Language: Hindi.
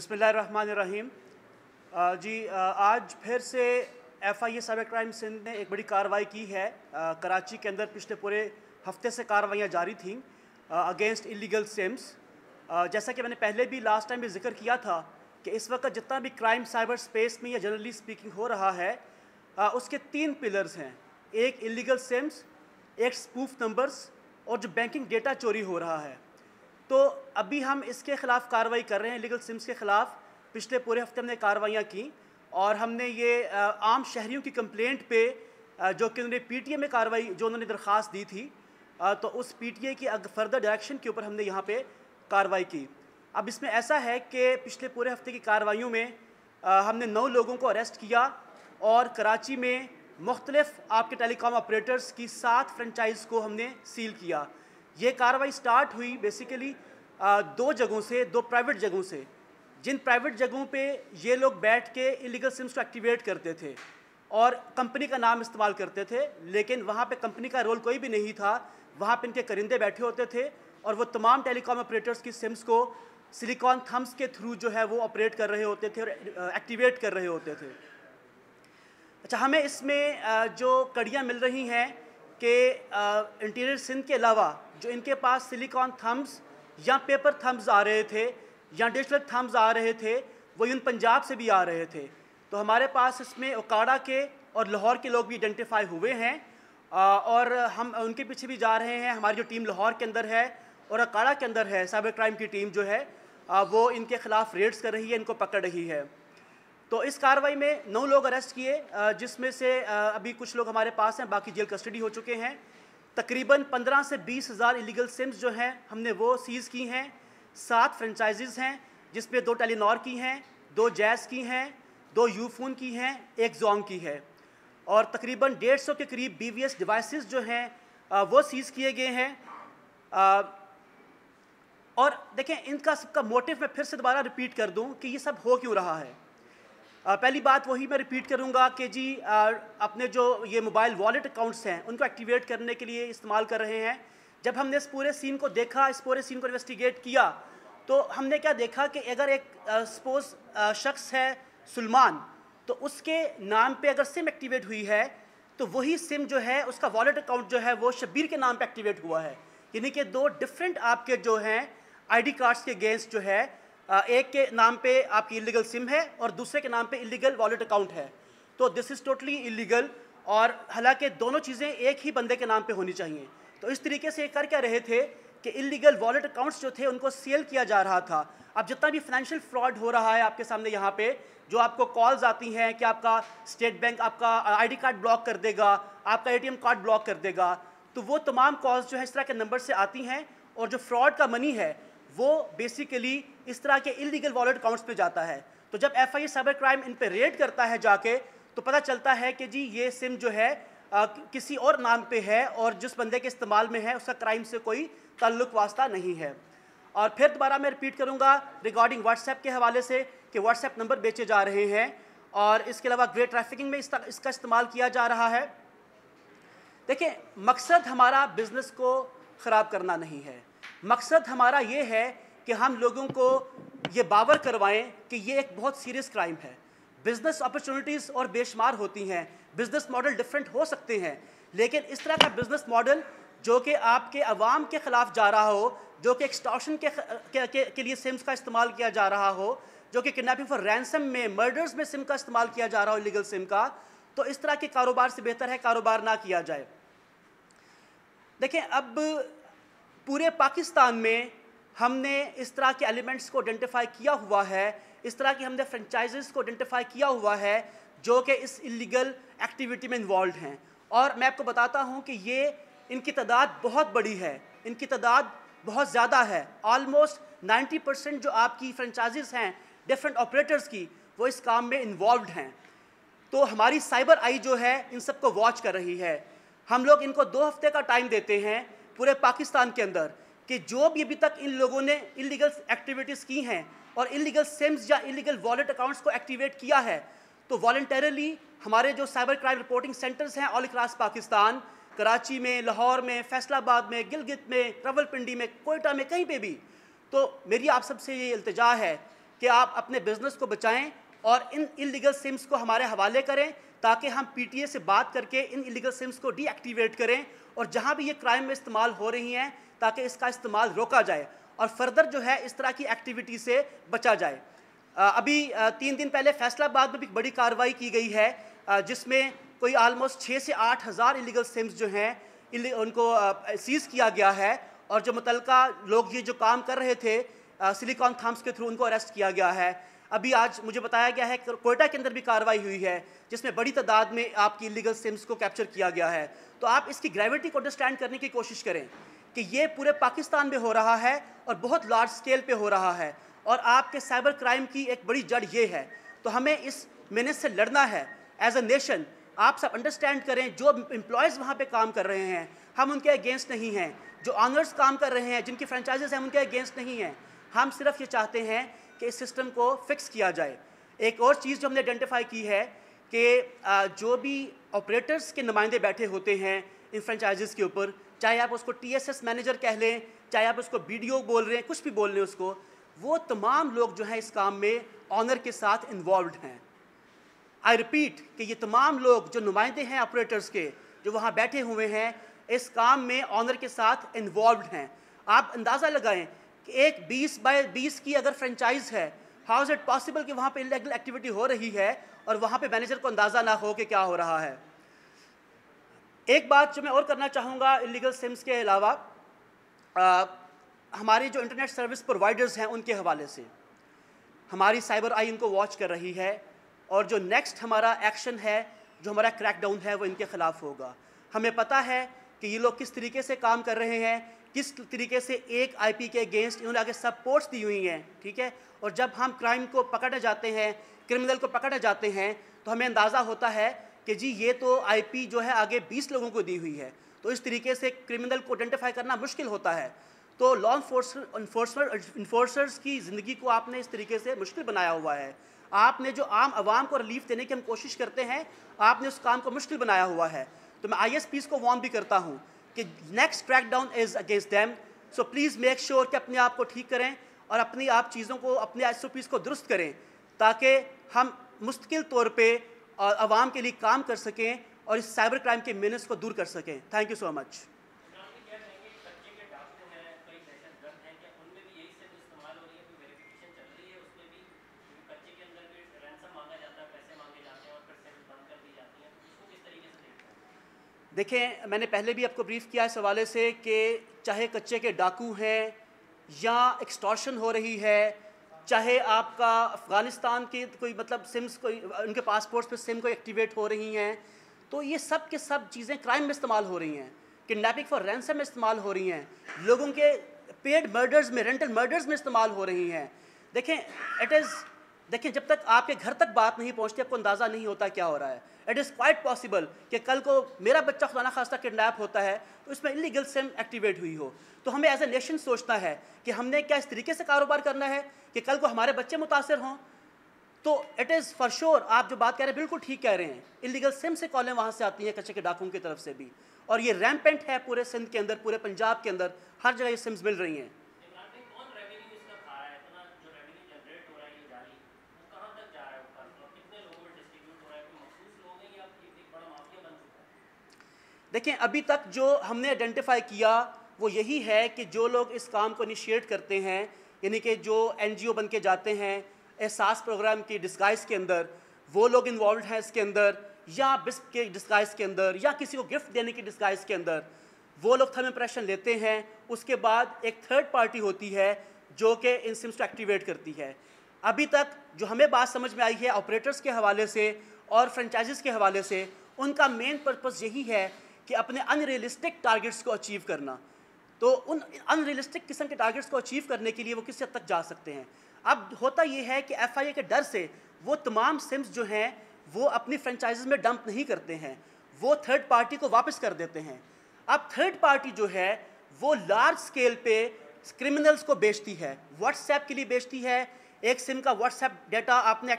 बिसमीम जी आज फिर से F I A cyber crime Sindh ने एक बड़ी कार्रवाई की है कराची के अंदर पिछले पूरे हफ्ते से कार्रवाइयाँ जारी थीं अगेंस्ट इलीगल सिम्स जैसा कि मैंने पहले भी लास्ट टाइम भी जिक्र किया था कि इस वक्त जितना भी क्राइम साइबर स्पेस में या जनरली स्पीकिंग हो रहा है उसके तीन पिलर्स हैं एक इलीगल सिम्स एक स्पूफ नंबर्स और जो बैंकिंग डेटा चोरी हो रहा है तो अभी हम इसके ख़िलाफ़ कार्रवाई कर रहे हैं लीगल सिम्स के ख़िलाफ़ पिछले पूरे हफ्ते हमने कार्रवाइयाँ की और हमने ये आम शहरीों की कंप्लेंट पे जो कि उन्होंने पीटीए में कार्रवाई जो उन्होंने दरख्वास्त दी थी तो उस पीटीए की अग फर्दर डायरेक्शन के ऊपर हमने यहाँ पे कार्रवाई की अब इसमें ऐसा है कि पिछले पूरे हफ्ते की कार्रवाइयों में हमने नौ लोगों को अरेस्ट किया और कराची में मुख्तलफ़ आपके टेलीकॉम ऑपरेटर्स की सात फ्रेंचाइज को हमने सील किया ये कार्रवाई स्टार्ट हुई बेसिकली दो जगहों से दो प्राइवेट जगहों से जिन प्राइवेट जगहों पे ये लोग बैठ के इलीगल सिम्स को एक्टिवेट करते थे और कंपनी का नाम इस्तेमाल करते थे लेकिन वहाँ पे कंपनी का रोल कोई भी नहीं था वहाँ पे इनके करिंदे बैठे होते थे और वो तमाम टेलीकॉम ऑपरेटर्स की सिम्स को सिलिकॉन थम्स के थ्रू जो है वो ऑपरेट कर रहे होते थे और एक्टिवेट कर रहे होते थे अच्छा हमें इसमें जो कड़ियाँ मिल रही हैं कि इंटीरियर सिंध के अलावा जो इनके पास सिलिकॉन थम्स या पेपर थम्स आ रहे थे या डिजिटल थम्स आ रहे थे वो इन पंजाब से भी आ रहे थे तो हमारे पास इसमें ओकाड़ा के और लाहौर के लोग भी आइडेंटिफाई हुए हैं और हम उनके पीछे भी जा रहे हैं हमारी जो टीम लाहौर के अंदर है और अकाड़ा के अंदर है साइबर क्राइम की टीम जो है वो इनके खिलाफ रेड्स कर रही है इनको पकड़ रही है तो इस कार्रवाई में नौ लोग अरेस्ट किए जिसमें से अभी कुछ लोग हमारे पास हैं बाकी जेल कस्टडी हो चुके हैं तकरीबन 15 से बीस हज़ार इलीगल सिम्स जो हैं हमने वो सीज़ की हैं सात फ्रेंचाइजीज़ हैं जिसमें दो टेलीनॉर की हैं दो जैस की हैं दो यूफोन की हैं एक जोंग की है और तकरीबन डेढ़ सौ के करीब बी वी एस डिवाइसेस जो हैं वो सीज़ किए गए हैं और देखें इनका सबका मोटिव मैं फिर से दोबारा रिपीट कर दूं कि ये सब हो क्यों रहा है पहली बात वही मैं रिपीट करूँगा कि जी अपने जो ये मोबाइल वॉलेट अकाउंट्स हैं उनको एक्टिवेट करने के लिए इस्तेमाल कर रहे हैं जब हमने इस पूरे सीन को देखा इस पूरे सीन को इन्वेस्टिगेट किया तो हमने क्या देखा कि अगर एक सपोज शख्स है सलमान तो उसके नाम पे अगर सिम एक्टिवेट हुई है तो वही सिम जो है उसका वॉलेट अकाउंट जो है वो शब्बीर के नाम पे एक्टिवेट हुआ है यानी कि दो डिफरेंट आपके जो हैं आईडी कार्ड्स के अगेंस्ट जो है एक के नाम पे आपकी इलीगल सिम है और दूसरे के नाम पे इलीगल वॉलेट अकाउंट है तो दिस इज़ टोटली इलीगल और हालांकि दोनों चीज़ें एक ही बंदे के नाम पे होनी चाहिए तो इस तरीके से कर क्या रहे थे कि इलीगल वॉलेट अकाउंट्स जो थे उनको सेल किया जा रहा था अब जितना भी फाइनेंशियल फ्रॉड हो रहा है आपके सामने यहाँ पे जो आपको कॉल्स आती हैं कि आपका स्टेट बैंक आपका आईडी कार्ड ब्लॉक कर देगा आपका एटीएम कार्ड ब्लॉक कर देगा तो वो तमाम कॉल्स जो है इस तरह के नंबर से आती हैं और जो फ्रॉड का मनी है वो बेसिकली इस तरह के इलीगल वॉलेट अकाउंट्स पे जाता है तो जब एफ साइबर क्राइम इन पर रेड करता है जाके तो पता चलता है कि जी ये सिम जो है आ, किसी और नाम पे है और जिस बंदे के इस्तेमाल में है उसका क्राइम से कोई ताल्लुक वास्ता नहीं है और फिर दोबारा मैं रिपीट करूँगा रिगार्डिंग व्हाट्सएप के हवाले से कि व्हाट्सएप नंबर बेचे जा रहे हैं और इसके अलावा ग्रेट ट्रैफिकिंग में इसका इस्तेमाल किया जा रहा है देखिए मकसद हमारा बिज़नेस को ख़राब करना नहीं है मकसद हमारा ये है कि हम लोगों को ये बावर करवाएं कि ये एक बहुत सीरियस क्राइम है बिज़नेस अपॉर्चुनिटीज़ और बेशुमार होती हैं बिज़नेस मॉडल डिफरेंट हो सकते हैं लेकिन इस तरह का बिज़नेस मॉडल जो कि आपके अवाम के ख़िलाफ़ जा रहा हो जो कि एक्सटॉशन के, के, के, के लिए सिम्स का इस्तेमाल किया जा रहा हो जो कि किडनेपिंग फॉर रैंसम में मर्डर्स में सिम का इस्तेमाल किया जा रहा हो लीगल सिम का तो इस तरह के कारोबार से बेहतर है कारोबार ना किया जाए देखें अब पूरे पाकिस्तान में हमने इस तरह के एलिमेंट्स को आइडेंटिफाई किया हुआ है इस तरह की हमने फ्रेंचाइजेस को आइडेंटिफाई किया हुआ है जो कि इस इलीगल एक्टिविटी में इन्वॉल्व हैं और मैं आपको बताता हूँ कि ये इनकी तादाद बहुत बड़ी है इनकी तादाद बहुत ज़्यादा है ऑलमोस्ट 90 परसेंट जो आपकी फ्रेंचाइज़ हैं डिफरेंट ऑपरेटर्स की वो इस काम में इन्वॉल्व हैं तो हमारी साइबर आई जो है इन सबको वॉच कर रही है हम लोग इनको दो हफ्ते का टाइम देते हैं पूरे पाकिस्तान के अंदर कि जो भी अभी तक इन लोगों ने इलीगल एक्टिविटीज़ की हैं और इलीगल सिम्स या इलीगल वॉलेट अकाउंट्स को एक्टिवेट किया है तो वॉल्टरली हमारे जो साइबर क्राइम रिपोर्टिंग सेंटर्स हैं ऑल अक्रॉस पाकिस्तान कराची में लाहौर में फैसलाबाद में गिलगित में रावलपिंडी में कोयटा में कहीं पर भी तो मेरी आप सबसे ये अल्तजा है कि आप अपने बिज़नेस को बचाएँ और इन इलीगल सिम्स को हमारे हवाले करें ताकि हम पीटीए से बात करके इन इलीगल सिम्स को डीएक्टिवेट करें और जहाँ भी ये क्राइम में इस्तेमाल हो रही हैं ताकि इसका इस्तेमाल रोका जाए और फर्दर जो है इस तरह की एक्टिविटी से बचा जाए अभी तीन दिन पहले फैसलाबाद में भी बड़ी कार्रवाई की गई है जिसमें कोई आलमोस्ट छः से आठ हज़ार इलीगल सिम्स जो हैं उनको सीज़ किया गया है और जो मुतलका लोग ये जो काम कर रहे थे सिलिकॉन थाम्स के थ्रू उनको अरेस्ट किया गया है अभी आज मुझे बताया गया है कि कोयटा के अंदर भी कार्रवाई हुई है जिसमें बड़ी तादाद में आपकी इलीगल सिम्स को कैप्चर किया गया है तो आप इसकी ग्रेविटी को अंडरस्टैंड करने की कोशिश करें कि ये पूरे पाकिस्तान में हो रहा है और बहुत लार्ज स्केल पे हो रहा है और आपके साइबर क्राइम की एक बड़ी जड़ ये है तो हमें इस मेहनत से लड़ना है एज अ नेशन आप सब अंडरस्टैंड करें जो एम्प्लॉयज़ वहाँ पर काम कर रहे हैं हम उनके अगेंस्ट नहीं हैं जो ऑनर्स काम कर रहे हैं जिनकी फ्रेंचाइजेज हैं उनके अगेंस्ट नहीं हैं हम सिर्फ ये चाहते हैं कि इस सिस्टम को फिक्स किया जाए एक और चीज़ जो हमने आइडेंटिफाई की है कि जो भी ऑपरेटर्स के नुमाइंदे बैठे होते हैं इन फ्रेंचाइज के ऊपर चाहे आप उसको टीएसएस मैनेजर कह लें चाहे आप उसको बीडीओ बोल रहे हैं कुछ भी बोल रहे हैं उसको वो तमाम लोग जो हैं इस काम में ऑनर के साथ इन्वॉल्व हैं आई रिपीट कि ये तमाम लोग जो नुमाइंदे हैं ऑपरेटर्स के जो वहाँ बैठे हुए हैं इस काम में ऑनर के साथ इन्वॉल्व हैं आप अंदाज़ा लगाएं कि एक 20 बाय 20 की अगर फ्रेंचाइज है हाउ इज़ इट पॉसिबल कि वहाँ पे इलीगल एक्टिविटी हो रही है और वहाँ पे मैनेजर को अंदाज़ा ना हो कि क्या हो रहा है एक बात जो मैं और करना चाहूँगा इलीगल सिम्स के अलावा हमारी जो इंटरनेट सर्विस प्रोवाइडर्स हैं उनके हवाले से हमारी साइबर आई इनको वॉच कर रही है और जो नेक्स्ट हमारा एक्शन है जो हमारा क्रैकडाउन है वो इनके ख़िलाफ़ होगा हमें पता है कि ये लोग किस तरीके से काम कर रहे हैं किस तरीके से एक आईपी के अगेंस्ट इन्होंने आगे सपोर्ट्स दी हुई हैं ठीक है और जब हम क्राइम को पकड़ जाते हैं क्रिमिनल को पकड़ जाते हैं तो हमें अंदाज़ा होता है कि जी ये तो आईपी जो है आगे 20 लोगों को दी हुई है तो इस तरीके से क्रिमिनल को आइडेंटिफाई करना मुश्किल होता है तो लॉ इन्फोर्समेंट इन्फोर्सर्स की ज़िंदगी को आपने इस तरीके से मुश्किल बनाया हुआ है आपने जो आम आवाम को रिलीफ देने की हम कोशिश करते हैं आपने उस काम को मुश्किल बनाया हुआ है तो मैं आई को वार्म भी करता हूँ कि next crackdown is against them so please make sure कि अपने आप को ठीक करें और अपनी आप चीज़ों को अपने एस ओ पीज को दुरुस्त करें ताकि हम मुस्तकिल तौर पर आवाम के लिए काम कर सकें और इस साइबर क्राइम के मेनस को दूर कर सकें थैंक यू सो मच देखें मैंने पहले भी आपको ब्रीफ किया है इस हवाले से कि चाहे कच्चे के डाकू हैं या एक्सटॉर्शन हो रही है चाहे आपका अफ़गानिस्तान की कोई मतलब सिम्स कोई उनके पासपोर्ट्स पे सिम कोई एक्टिवेट हो रही हैं तो ये सब के सब चीज़ें क्राइम में इस्तेमाल हो रही हैं किडनैपिंग फॉर रेंसम में इस्तेमाल हो रही हैं लोगों के पेड मर्डर्स में रेंटल मर्डर्स में इस्तेमाल हो रही हैं देखें इट इज़ देखिए जब तक आपके घर तक बात नहीं पहुंचती आपको अंदाज़ा नहीं होता क्या हो रहा है इट इज़ क्वाइट पॉसिबल कि कल को मेरा बच्चा खुदाना खासा किडनैप होता है तो इसमें इलीगल सिम एक्टिवेट हुई हो तो हमें एज ए नेशन सोचना है कि हमने क्या इस तरीके से कारोबार करना है कि कल को हमारे बच्चे मुतासर हों तो इट इज़ फॉर श्योर आप जो बात कह रहे हैं बिल्कुल ठीक कह रहे हैं इलीगल सिम से कॉलें वहाँ से आती हैं कच्चे के डाकुओं की तरफ से भी और ये रैम्पेंट है पूरे सिंध के अंदर पूरे पंजाब के अंदर हर जगह ये सिम्स मिल रही हैं देखें अभी तक जो हमने आइडेंटिफाई किया वो यही है कि जो लोग इस काम को इनिशिएट करते हैं यानी कि जो एन जी ओ बन के जाते हैं एहसास प्रोग्राम की डिस्काइज के अंदर वो लोग इन्वॉल्व हैं इसके अंदर या बिस्क के डिस्काइज के अंदर या किसी को गिफ्ट देने की डिस्काइज के अंदर वो लोग थर्म इंप्रेशन लेते हैं उसके बाद एक थर्ड पार्टी होती है जो कि इन सिम्स को एक्टिवेट करती है अभी तक जो हमें बात समझ में आई है ऑपरेटर्स के हवाले से और फ्रेंचाइज़ के हवाले से उनका मेन पर्पज़ यही है कि अपने अनरियलिस्टिक टारगेट्स को अचीव करना तो उन अनरियलिस्टिक किस्म के टारगेट्स को अचीव करने के लिए वो किस हद तक जा सकते हैं अब होता ये है कि एफ के डर से वो तमाम सिम्स जो हैं वो अपनी फ्रेंचाइज में डंप नहीं करते हैं वो थर्ड पार्टी को वापस कर देते हैं अब थर्ड पार्टी जो है वो लार्ज स्केल पे क्रिमिनल्स को बेचती है व्हाट्सएप के लिए बेचती है एक सिम का व्हाट्सएप डेटा आपने